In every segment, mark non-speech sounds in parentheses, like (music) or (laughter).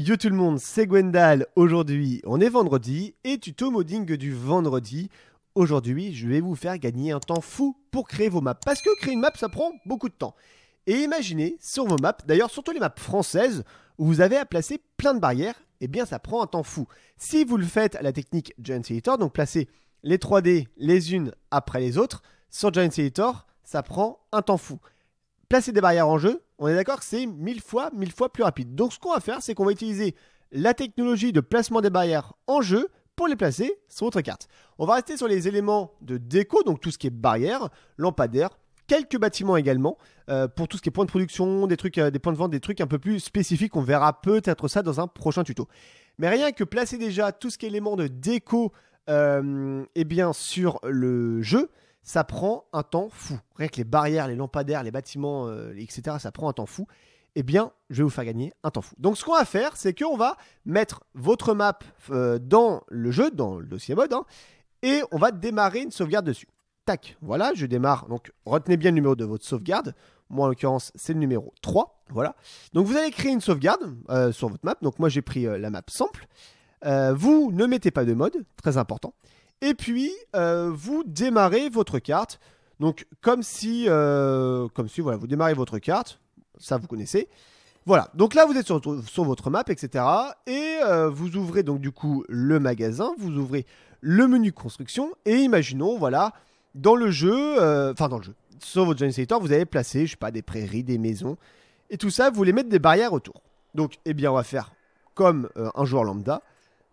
Yo tout le monde, c'est Gwendal. Aujourd'hui, on est vendredi et tuto modding du vendredi. Aujourd'hui, je vais vous faire gagner un temps fou pour créer vos maps parce que créer une map ça prend beaucoup de temps. Et imaginez sur vos maps, d'ailleurs surtout les maps françaises où vous avez à placer plein de barrières, eh bien ça prend un temps fou. Si vous le faites à la technique Giant Editor, donc placer les 3D les unes après les autres sur Giant Editor, ça prend un temps fou placer des barrières en jeu, on est d'accord c'est mille fois, mille fois plus rapide. Donc ce qu'on va faire, c'est qu'on va utiliser la technologie de placement des barrières en jeu pour les placer sur votre carte. On va rester sur les éléments de déco, donc tout ce qui est barrière, lampadaire, quelques bâtiments également, euh, pour tout ce qui est points de production, des trucs, euh, des points de vente, des trucs un peu plus spécifiques. On verra peut-être ça dans un prochain tuto. Mais rien que placer déjà tout ce qui est élément de déco, euh, eh bien sur le jeu, ça prend un temps fou. Rien que les barrières, les lampadaires, les bâtiments, euh, etc., ça prend un temps fou. Eh bien, je vais vous faire gagner un temps fou. Donc, ce qu'on va faire, c'est qu'on va mettre votre map euh, dans le jeu, dans le dossier mode, hein, et on va démarrer une sauvegarde dessus. Tac, voilà, je démarre. Donc, retenez bien le numéro de votre sauvegarde. Moi, en l'occurrence, c'est le numéro 3. Voilà. Donc, vous allez créer une sauvegarde euh, sur votre map. Donc, moi, j'ai pris la map sample. vous ne mettez pas de mode, très important. Et puis, euh, vous démarrez votre carte. Donc, comme si, euh, comme si, voilà, vous démarrez votre carte. Ça, vous connaissez. Voilà. Donc là, vous êtes sur, votre map, etc. Et euh, vous ouvrez donc du coup le magasin. Vous ouvrez le menu construction. Et imaginons, voilà, dans le jeu, enfin dans le jeu, sur votre Giant vous avez placé, je sais pas, des prairies, des maisons. Et tout ça, vous voulez mettre des barrières autour. Donc, eh bien, on va faire comme un joueur lambda.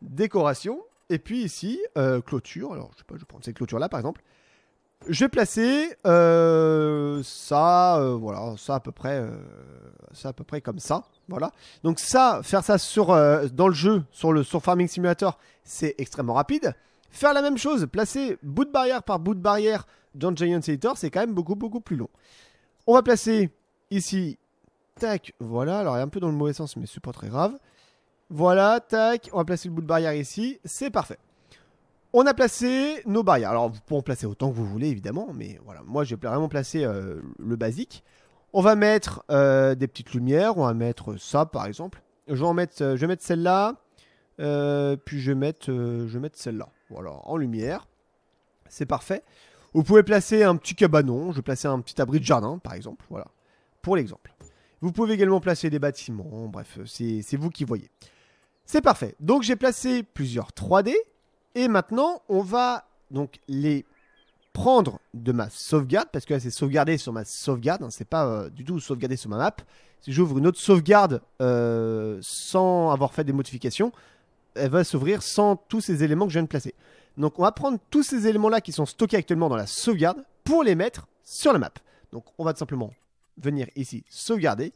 Décoration, et puis ici, euh, clôture. Alors, je sais pas, je vais prendre cette clôture là par exemple. Je vais placer euh, ça, euh, voilà, ça à peu près, ça à peu près comme ça, voilà. Donc ça, faire ça sur dans le jeu, sur le sur Farming Simulator, c'est extrêmement rapide. Faire la même chose, placer bout de barrière par bout de barrière dans Giant Editor, c'est quand même beaucoup beaucoup plus long. On va placer ici, tac, voilà. Alors il y a un peu dans le mauvais sens, mais c'est pas très grave. Voilà, tac, on va placer le bout de barrière ici, c'est parfait. On a placé nos barrières. Alors, vous pouvez en placer autant que vous voulez, évidemment, mais voilà, moi j'ai vraiment placé euh, le basique. On va mettre euh, des petites lumières, on va mettre ça par exemple. Je vais, mettre, euh, je celle-là, puis je vais je vais mettre celle-là. Voilà, en lumière, c'est parfait. Vous pouvez placer un petit cabanon, je vais placer un petit abri de jardin par exemple, voilà, pour l'exemple. Vous pouvez également placer des bâtiments, bref, c'est vous qui voyez. C'est parfait. Donc j'ai placé plusieurs 3D et maintenant on va donc les prendre de ma sauvegarde parce que là c'est sauvegardé sur ma sauvegarde, Ce hein. c'est pas euh, du tout sauvegardé sur ma map. Si j'ouvre une autre sauvegarde euh, sans avoir fait des modifications, elle va s'ouvrir sans tous ces éléments que je viens de placer. Donc on va prendre tous ces éléments là qui sont stockés actuellement dans la sauvegarde pour les mettre sur la map. Donc on va tout simplement venir ici sauvegarder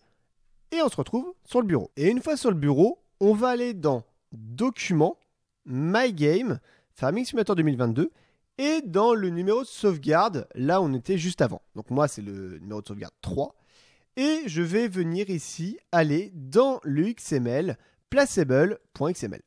et on se retrouve sur le bureau. Et une fois sur le bureau, on va aller dans Documents, My Game, Farming Simulator 2022, et dans le numéro de sauvegarde, là où on était juste avant. Donc moi, c'est le numéro de sauvegarde 3. Et je vais venir ici aller dans le XML, placeable.xml.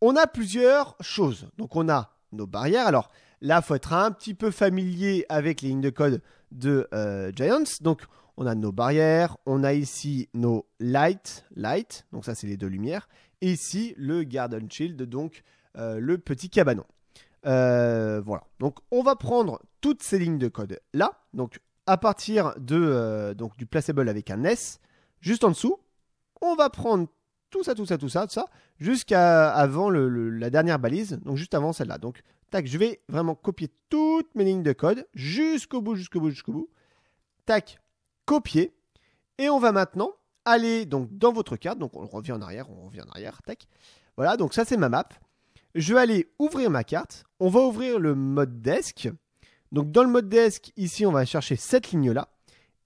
On a plusieurs choses. Donc on a nos barrières. Alors là, il faut être un petit peu familier avec les lignes de code de euh, Giants. Donc on a nos barrières, on a ici nos lights, light, donc ça c'est les deux lumières, et ici le garden shield, donc euh, le petit cabanon. Euh, voilà, donc on va prendre toutes ces lignes de code là, donc à partir de, euh, donc, du placeable avec un S, juste en dessous, on va prendre tout ça, tout ça, tout ça, tout ça, jusqu'à avant la dernière balise, donc juste avant celle-là. Donc, tac, je vais vraiment copier toutes mes lignes de code jusqu'au bout, jusqu'au bout, jusqu'au bout. Tac, copier. Et on va maintenant aller donc dans votre carte. Donc on revient en arrière, on revient en arrière, tac. Voilà, donc ça c'est ma map. Je vais aller ouvrir ma carte. On va ouvrir le mode desk. Donc dans le mode desk, ici on va chercher cette ligne-là.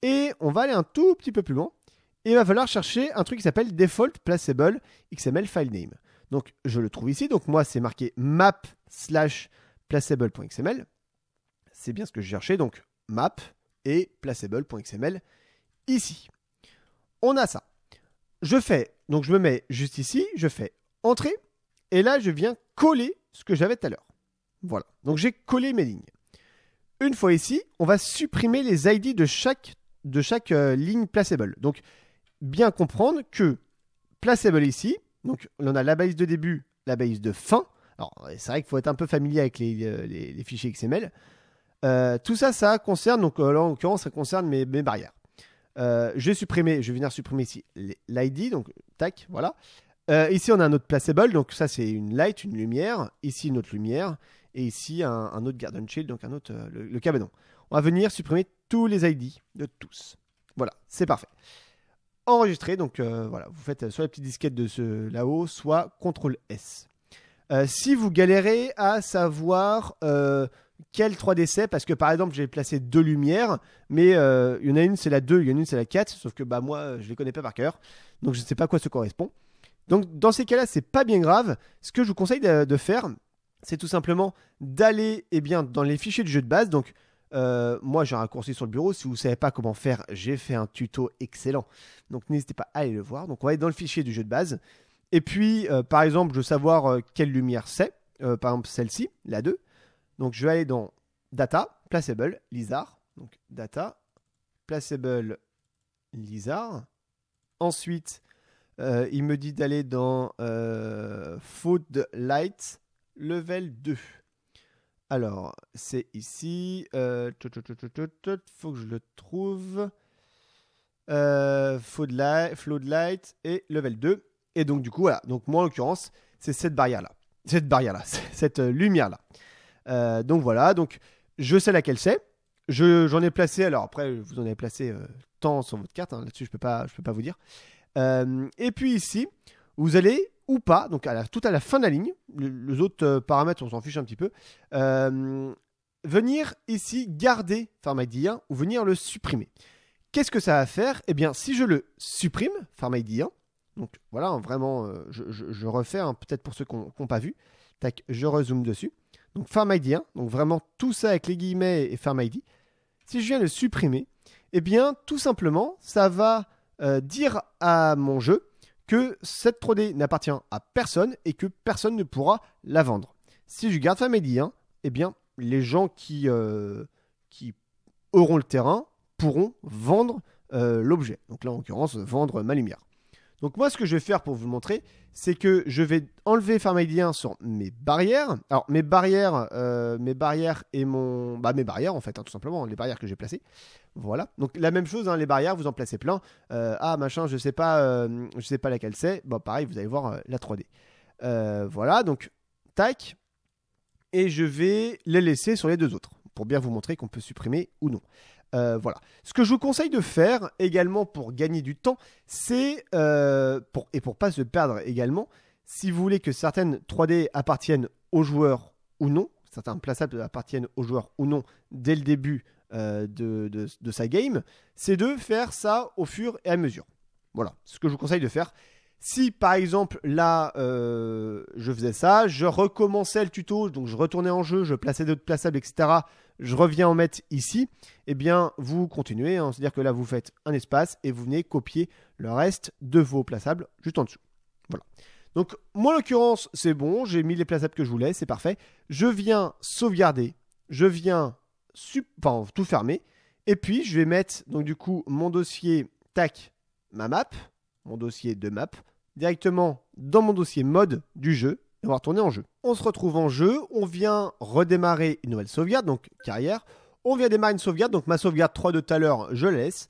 Et on va aller un tout petit peu plus loin. Et il va falloir chercher un truc qui s'appelle default placeable XML file name. Donc je le trouve ici. Donc moi c'est marqué map slash placeable.xml. C'est bien ce que je cherchais. Donc map et placeable.xml ici. On a ça. Je fais, donc je me mets juste ici, je fais entrée, et là je viens coller ce que j'avais tout à l'heure. Voilà, donc j'ai collé mes lignes. Une fois ici, on va supprimer les ID de chaque, de chaque euh, ligne placeable. Donc bien comprendre que placeable ici, donc on a la base de début, la base de fin. Alors euh, c'est vrai qu'il faut être un peu familier avec les, euh, fichiers XML. tout ça, ça concerne, donc là en l'occurrence, ça concerne mes, mes barrières. Euh, je vais supprimer, je vais venir supprimer ici l'ID, donc tac, voilà. Euh, ici, on a un autre placeable, donc ça c'est une light, une lumière. Ici, une autre lumière. Et ici, un, autre garden shield, donc un autre, euh, le, cabanon. On va venir supprimer tous les ID de tous. Voilà, c'est parfait. Enregistrer, donc voilà, vous faites soit la petite disquette de ce là-haut, soit CTRL S. si vous galérez à savoir quel 3D Parce que par exemple, j'ai placé deux lumières, mais euh, il y en a une, c'est la 2, il y en a une, c'est la 4, sauf que bah, moi, euh, je les connais pas par cœur, donc je ne sais pas à quoi ça correspond. Donc dans ces cas-là, c'est pas bien grave. Ce que je vous conseille de, faire, c'est tout simplement d'aller eh bien, dans les fichiers du jeu de base. Donc euh, moi, j'ai un raccourci sur le bureau. Si vous ne savez pas comment faire, j'ai fait un tuto excellent. Donc n'hésitez pas à aller le voir. Donc on va aller dans le fichier du jeu de base. Et puis, par exemple, je veux savoir quelle lumière c'est. par exemple, celle-ci, la 2. Donc je vais aller dans Data, Placeable, Lizard. Donc Data, Placeable, Lizard. Ensuite, euh, il me dit d'aller dans euh, Food Light Level 2. Alors, c'est ici. Euh, faut que je le trouve. Food Light, Flood Light et Level 2. Et donc, du coup, voilà. Donc, moi, en l'occurrence, c'est cette barrière-là. Cette barrière-là. (laughs) Cette lumière-là. Euh, donc voilà, donc je sais laquelle c'est. j'en ai placé, alors après, vous en avez placé euh, tant sur votre carte, hein, là-dessus, je ne peux, pas, je peux pas vous dire. Euh, et puis ici, vous allez ou pas, donc à la, tout à la fin de la ligne, les autres paramètres, on s'en fiche un petit peu, venir ici garder ID 1 ou venir le supprimer. Qu'est-ce que ça va faire Eh bien, si je le supprime, ID 1, donc voilà, hein, vraiment, je, refais, hein, peut-être pour ceux qui n'ont pas vu, tac, je rezoome dessus donc Farm ID 1, hein. donc vraiment tout ça avec les guillemets et Farm ID, si je viens le supprimer, eh bien tout simplement, ça va euh, dire à mon jeu que cette 3D n'appartient à personne et que personne ne pourra la vendre. Si je garde Farm ID 1, hein, eh bien les gens qui, euh, qui auront le terrain pourront vendre euh, l'objet. Donc là, en l'occurrence, vendre ma lumière. Donc moi, ce que je vais faire pour vous montrer, c'est que je vais enlever 1 sur mes barrières. Alors mes barrières, euh, mes barrières et mon, bah mes barrières en fait, hein, tout simplement, les barrières que j'ai placées. Voilà. Donc la même chose, hein, les barrières, vous en placez plein. Euh, ah machin, je sais pas, euh, sais pas laquelle c'est. Bon, pareil, vous allez voir la 3D. voilà. Donc tac. Et je vais les laisser sur les deux autres pour bien vous montrer qu'on peut supprimer ou non. Euh, voilà. Ce que je vous conseille de faire également pour gagner du temps, c'est euh, pour, et pour pas se perdre également, si vous voulez que certaines 3D appartiennent aux joueurs ou non, certains plaçables appartiennent aux joueurs ou non dès le début euh, de, de, sa game, c'est de faire ça au fur et à mesure. Voilà, ce que je vous conseille de faire. Si par exemple là je faisais ça, je recommençais le tuto, donc je retournais en jeu, je plaçais d'autres plaçables, etc je reviens en mettre ici, et eh bien vous continuez, hein. c'est-à-dire que là vous faites un espace et vous venez copier le reste de vos plaçables juste en dessous. Voilà. Donc moi en l'occurrence c'est bon, j'ai mis les plaçables que je voulais, c'est parfait. Je viens sauvegarder, je viens tout fermer, et puis je vais mettre donc du coup mon dossier tac ma map, mon dossier de map, directement dans mon dossier mode du jeu, on va retourner en jeu. On se retrouve en jeu, on vient redémarrer une nouvelle sauvegarde, donc carrière. On vient démarrer une sauvegarde, donc ma sauvegarde 3 de tout à l'heure, je laisse.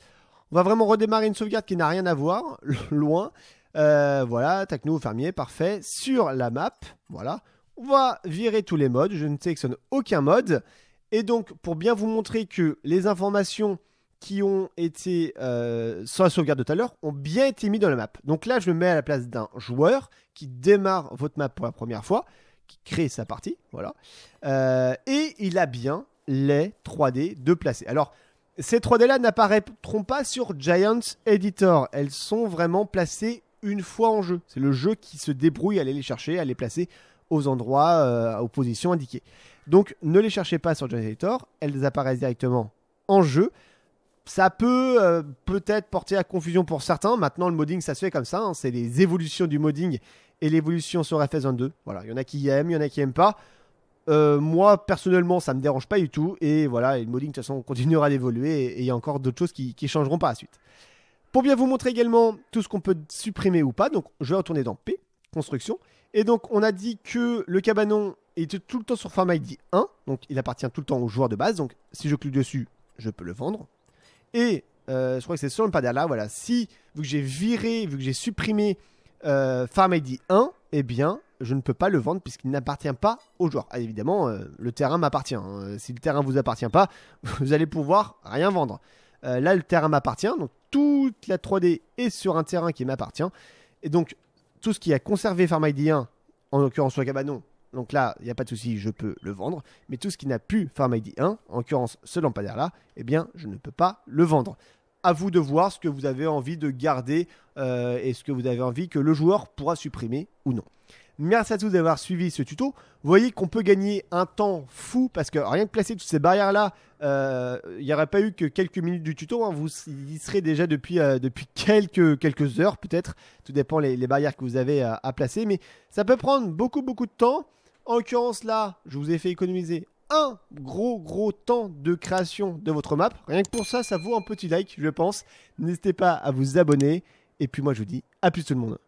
On va vraiment redémarrer une sauvegarde qui n'a rien à voir, (laughs) loin. Euh, voilà, tac nous fermier, parfait. Sur la map, voilà. On va virer tous les modes, je ne sélectionne aucun mode. Et donc, pour bien vous montrer que les informations qui ont été, euh, sans la sauvegarde tout à l'heure, ont bien été mis dans la map. Donc là, je le mets à la place d'un joueur qui démarre votre map pour la première fois, qui crée sa partie, voilà. Euh, et il a bien les 3D de placer. Alors, ces 3D-là n'apparaîtront pas sur Giant Editor. Elles sont vraiment placées une fois en jeu. C'est le jeu qui se débrouille à aller les chercher, à les placer aux endroits, euh, aux positions indiquées. Donc ne les cherchez pas sur Giant Editor. Elles apparaissent directement en jeu ça peut euh, peut-être porter à confusion pour certains. Maintenant, le modding, ça se fait comme ça. Hein. C'est les évolutions du modding et l'évolution sur FS22. Voilà, il y en a qui aiment, il y en a qui aiment pas. Euh, moi, personnellement, ça me dérange pas du tout. Et voilà, le modding, de toute façon, continuera d'évoluer. Et il y a encore d'autres choses qui, qui changeront par la suite. Pour bien vous montrer également tout ce qu'on peut supprimer ou pas, donc je vais retourner dans P, construction. Et donc, on a dit que le cabanon était tout le temps sur Farm ID 1. Donc, il appartient tout le temps au joueur de base. Donc, si je clique dessus, je peux le vendre. Et euh, je crois que c'est sur le là, voilà, si, vu que j'ai viré, vu que j'ai supprimé euh, Farm ID 1, eh bien, je ne peux pas le vendre puisqu'il n'appartient pas au joueur. Ah, évidemment, euh, le terrain m'appartient. Hein. Si le terrain vous appartient pas, (laughs) vous allez pouvoir rien vendre. là, le terrain m'appartient, donc toute la 3D est sur un terrain qui m'appartient. Et donc, tout ce qui a conservé Farm ID 1, en l'occurrence soit cabanon, donc là, il n'y a pas de souci, je peux le vendre. Mais tout ce qui n'a plus Farm ID 1, en l'occurrence ce lampadaire-là, eh bien, je ne peux pas le vendre. À vous de voir ce que vous avez envie de garder euh, et ce que vous avez envie que le joueur pourra supprimer ou non. Merci à tous d'avoir suivi ce tuto. Vous voyez qu'on peut gagner un temps fou parce que rien que placer toutes ces barrières-là, euh, il n'y aurait pas eu que quelques minutes du tuto. Hein. vous y serez déjà depuis, euh, depuis quelques, quelques heures peut-être. Tout dépend les, barrières que vous avez à, à placer. Mais ça peut prendre beaucoup beaucoup de temps. En l'occurrence, là, je vous ai fait économiser un gros gros temps de création de votre map. Rien que pour ça, ça vaut un petit like, je pense. N'hésitez pas à vous abonner. Et puis moi, je vous dis à plus tout le monde.